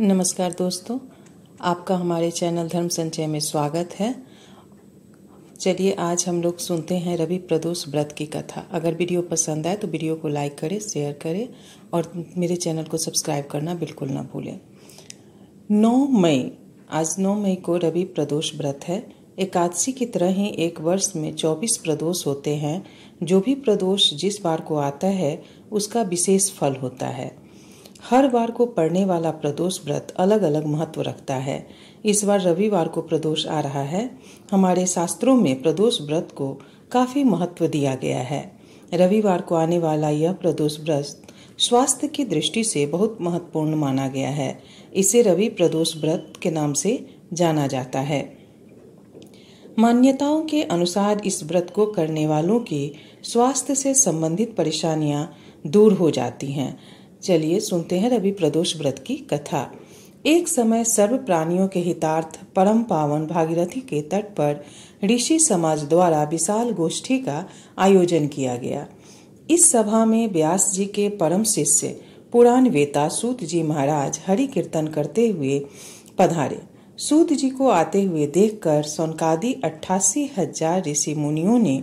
नमस्कार दोस्तों आपका हमारे चैनल धर्म संचय में स्वागत है चलिए आज हम लोग सुनते हैं रवि प्रदोष व्रत की कथा अगर वीडियो पसंद आए तो वीडियो को लाइक करें शेयर करें और मेरे चैनल को सब्सक्राइब करना बिल्कुल ना भूलें 9 मई आज 9 मई को रवि प्रदोष व्रत है एकादशी की तरह ही एक वर्ष में 24 प्रदोष होते हैं जो भी प्रदोष जिस बार को आता है उसका विशेष फल होता है हर वार को पढ़ने वाला प्रदोष व्रत अलग अलग महत्व रखता है इस बार रविवार को प्रदोष आ रहा है हमारे शास्त्रों में प्रदोष व्रत को काफ़ी महत्व दिया गया है रविवार को आने वाला यह प्रदोष व्रत स्वास्थ्य की दृष्टि से बहुत महत्वपूर्ण माना गया है इसे रवि प्रदोष व्रत के नाम से जाना जाता है मान्यताओं के अनुसार इस व्रत को करने वालों की स्वास्थ्य से संबंधित परेशानियां दूर हो जाती हैं चलिए सुनते हैं रवि प्रदोष व्रत की कथा एक समय सर्व प्राणियों के हितार्थ परम पावन भागीरथी के तट पर ऋषि समाज द्वारा विशाल गोष्ठी का आयोजन किया गया इस सभा में व्यास जी के परम शिष्य पुराण वेता सूत जी महाराज हरि कीर्तन करते हुए पधारे सूत जी को आते हुए देखकर सोनकादि अट्ठासी हजार ऋषि मुनियों ने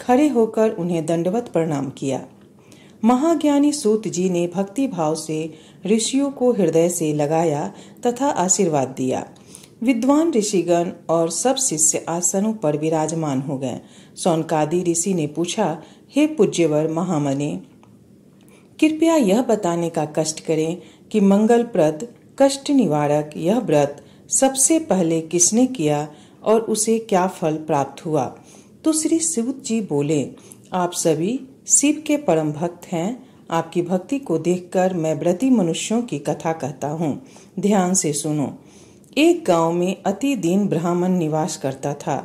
खड़े होकर उन्हें दंडवत प्रणाम किया महाज्ञानी सूत जी ने भक्ति भाव से ऋषियों को हृदय से लगाया तथा आशीर्वाद दिया विद्वान ऋषिगण और सब शिष्य आसनों पर विराजमान हो गए सौनकादि ऋषि ने पूछा हे पूज्यवर महामने कृपया यह बताने का कष्ट करें कि मंगलप्रद कष्ट निवारक यह व्रत सबसे पहले किसने किया और उसे क्या फल प्राप्त हुआ तो श्री सूत जी बोले आप सभी शिव के परम भक्त हैं आपकी भक्ति को देखकर मैं व्रती मनुष्यों की कथा कहता हूँ ध्यान से सुनो एक गांव में अति दीन ब्राह्मण निवास करता था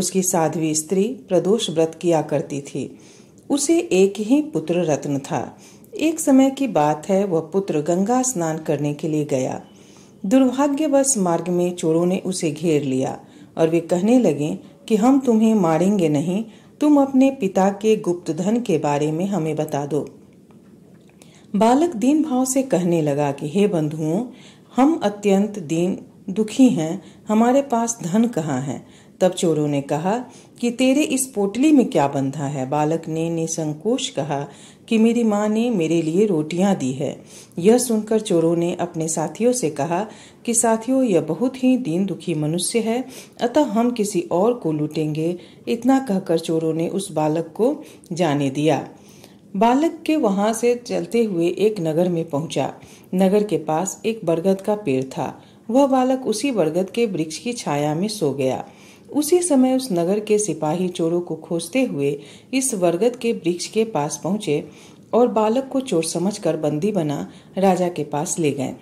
उसकी साध्वी स्त्री प्रदोष व्रत किया करती थी उसे एक ही पुत्र रत्न था एक समय की बात है वह पुत्र गंगा स्नान करने के लिए गया दुर्भाग्यवश मार्ग में चोरों ने उसे घेर लिया और वे कहने लगे कि हम तुम्हें मारेंगे नहीं तुम अपने पिता के गुप्त धन के बारे में हमें बता दो बालक दीन भाव से कहने लगा कि हे बंधुओं हम अत्यंत दीन दुखी हैं हमारे पास धन कहाँ है तब चोरों ने कहा कि तेरे इस पोटली में क्या बंधा है बालक ने निसंकोच कहा कि मेरी माँ ने मेरे लिए रोटियाँ दी है यह सुनकर चोरों ने अपने साथियों से कहा कि साथियों यह बहुत ही दीन दुखी मनुष्य है अतः हम किसी और को लूटेंगे इतना कहकर चोरों ने उस बालक को जाने दिया बालक के वहां से चलते हुए एक नगर में पहुंचा नगर के पास एक बरगद का पेड़ था वह बालक उसी बरगद के वृक्ष की छाया में सो गया उसी समय उस नगर के सिपाही चोरों को खोजते हुए इस वरगद के वृक्ष के पास पहुंचे और बालक को चोर समझकर बंदी बना राजा के पास ले गए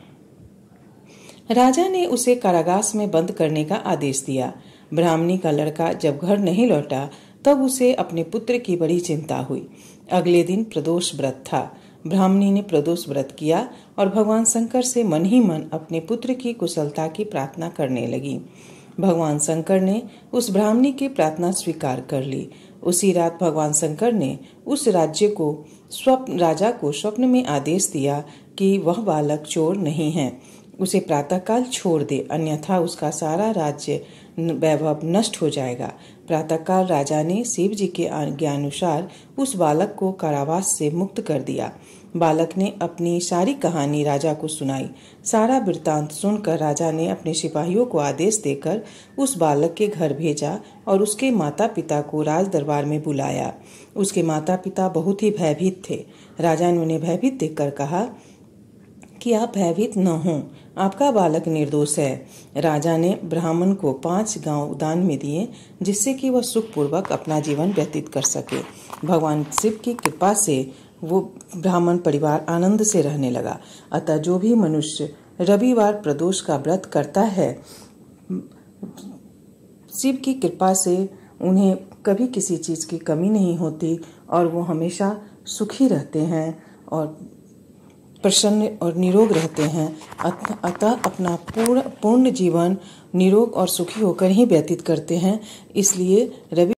राजा ने उसे कारागास में बंद करने का आदेश दिया ब्राह्मणी का लड़का जब घर नहीं लौटा तब उसे अपने पुत्र की बड़ी चिंता हुई अगले दिन प्रदोष व्रत था ब्राह्मणी ने प्रदोष व्रत किया और भगवान शंकर से मन ही मन अपने पुत्र की कुशलता की प्रार्थना करने लगी भगवान शंकर ने उस ब्राह्मणी की प्रार्थना स्वीकार कर ली उसी रात भगवान शंकर ने उस राज्य को स्वप्न राजा को स्वप्न में आदेश दिया कि वह बालक चोर नहीं है उसे प्रातःकाल छोड़ दे अन्यथा उसका सारा राज्य वैभव नष्ट हो जाएगा प्रातःकाल राजा ने शिव जी के आज्ञानुसार उस बालक को कारावास से मुक्त कर दिया बालक ने अपनी सारी कहानी राजा को सुनाई सारा वृत्तांत सुनकर राजा ने अपने सिपाहियों को आदेश देकर उस बालक के घर भेजा और उसके माता पिता को राज दरबार में बुलाया उसके माता पिता बहुत ही भयभीत थे राजा ने उन्हें भयभीत देखकर कहा कि आप भयभीत न हों आपका बालक निर्दोष है राजा ने ब्राह्मण को पांच गांव दान में दिए जिससे कि वह सुखपूर्वक अपना जीवन व्यतीत कर सके भगवान शिव की कृपा से वो ब्राह्मण परिवार आनंद से रहने लगा अतः जो भी मनुष्य रविवार प्रदोष का व्रत करता है शिव की कृपा से उन्हें कभी किसी चीज़ की कमी नहीं होती और वो हमेशा सुखी रहते हैं और प्रसन्न और निरोग रहते हैं अतः अपना पूर्ण पूर्ण जीवन निरोग और सुखी होकर ही व्यतीत करते हैं इसलिए रवि